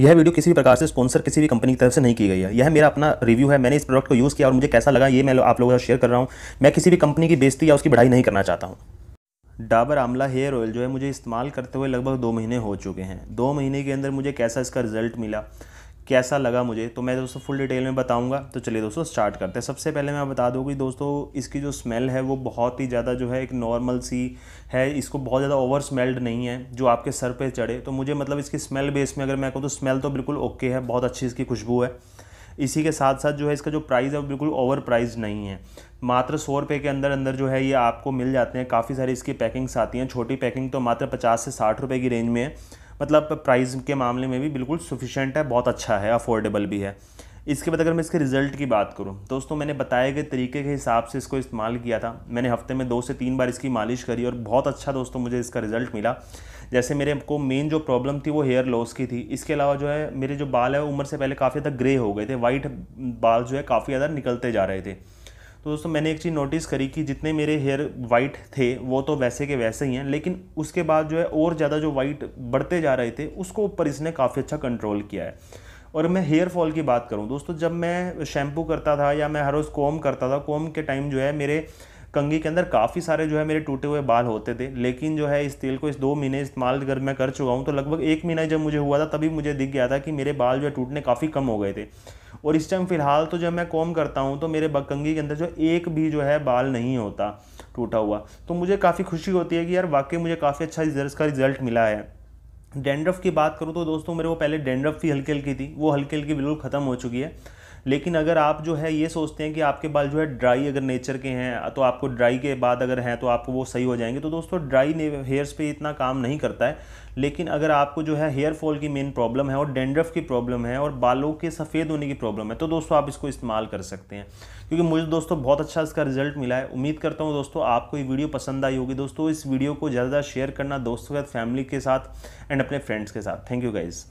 यह वीडियो किसी भी प्रकार से स्पॉन्सर किसी भी कंपनी की तरफ से नहीं की गई है यह मेरा अपना रिव्यू है मैंने इस प्रोडक्ट को यूज़ किया और मुझे कैसा लगा ये मैं आप लोगों से शेयर कर रहा हूँ मैं किसी भी कंपनी की बेजती या उसकी बढ़ाई नहीं करना चाहता हूँ डाबर आमला हेयर ऑयल जो है मुझे इस्तेमाल करते हुए लगभग दो महीने हो चुके हैं दो महीने के अंदर मुझे कैसा इसका रिजल्ट मिला कैसा लगा मुझे तो मैं दोस्तों फुल डिटेल में बताऊंगा तो चलिए दोस्तों स्टार्ट करते हैं सबसे पहले मैं बता दूँ कि दोस्तों इसकी जो स्मेल है वो बहुत ही ज़्यादा जो है एक नॉर्मल सी है इसको बहुत ज़्यादा ओवर स्मेल्ड नहीं है जो आपके सर पे चढ़े तो मुझे मतलब इसकी स्मेल बेस में अगर मैं कहूँ तो स्मेल तो बिल्कुल ओके है बहुत अच्छी इसकी खुशबू है इसी के साथ साथ जो है इसका जो प्राइस है वो बिल्कुल ओवर प्राइज नहीं है मात्र सौ रुपये के अंदर अंदर जो है ये आपको मिल जाते हैं काफ़ी सारी इसकी पैकिंग्स आती हैं छोटी पैकिंग तो मात्र पचास से साठ रुपये की रेंज में है मतलब प्राइस के मामले में भी बिल्कुल सफिशेंट है बहुत अच्छा है अफोर्डेबल भी है इसके बाद अगर मैं इसके रिज़ल्ट की बात करूं दोस्तों मैंने बताए गए तरीके के हिसाब से इसको इस्तेमाल किया था मैंने हफ्ते में दो से तीन बार इसकी मालिश करी और बहुत अच्छा दोस्तों मुझे इसका रिज़ल्ट मिला जैसे मेरे को मेन जो प्रॉब्लम थी वो हेयर लॉस की थी इसके अलावा जो है मेरे जो बाल है उम्र से पहले काफ़ी ज़्यादा ग्रे हो गए थे वाइट बाल जो है काफ़ी ज़्यादा निकलते जा रहे थे तो दोस्तों मैंने एक चीज़ नोटिस करी कि जितने मेरे हेयर वाइट थे वो तो वैसे के वैसे ही हैं लेकिन उसके बाद जो है और ज़्यादा जो वाइट बढ़ते जा रहे थे उसको ऊपर इसने काफ़ी अच्छा कंट्रोल किया है और मैं हेयर फॉल की बात करूँ दोस्तों जब मैं शैम्पू करता था या मैं हर रोज़ कॉम करता था कॉम के टाइम जो है मेरे कंगी के अंदर काफ़ी सारे जो है मेरे टूटे हुए बाल होते थे लेकिन जो है इस तेल को इस दो महीने इस्तेमाल अगर मैं कर चुका हूँ तो लगभग एक महीना जब मुझे हुआ था तभी मुझे दिख गया था कि मेरे बाल जो है टूटने काफ़ी कम हो गए थे और इस टाइम फ़िलहाल तो जब मैं कॉम करता हूँ तो मेरे बकंगी के अंदर जो एक भी जो है बाल नहीं होता टूटा हुआ तो मुझे काफ़ी खुशी होती है कि यार वाकई मुझे काफ़ी अच्छा रिजल्ट का रिज़ल्ट मिला है डेंड्रफ की बात करूँ तो दोस्तों मेरे को पहले डेंड्रफ भी हल्की हल्की थी वो हल्की हल्की बिल्कुल ख़त्म हो चुकी है लेकिन अगर आप जो है ये सोचते हैं कि आपके बाल जो है ड्राई अगर नेचर के हैं तो आपको ड्राई के बाद अगर हैं तो आपको वो सही हो जाएंगे तो दोस्तों ड्राई हेयर्स पे इतना काम नहीं करता है लेकिन अगर आपको जो है हेयर फॉल की मेन प्रॉब्लम है और डेंड्रफ की प्रॉब्लम है और बालों के सफ़ेद होने की प्रॉब्लम है तो दोस्तों आप इसको इस्तेमाल कर सकते हैं क्योंकि मुझे दोस्तों बहुत अच्छा इसका रिजल्ट मिला है उम्मीद करता हूँ दोस्तों आपको ये वीडियो पसंद आई होगी दोस्तों इस वीडियो को ज़्यादा शेयर करना दोस्तों के साथ फैमिली के साथ एंड अपने फ्रेंड्स के साथ थैंक यू गाइज़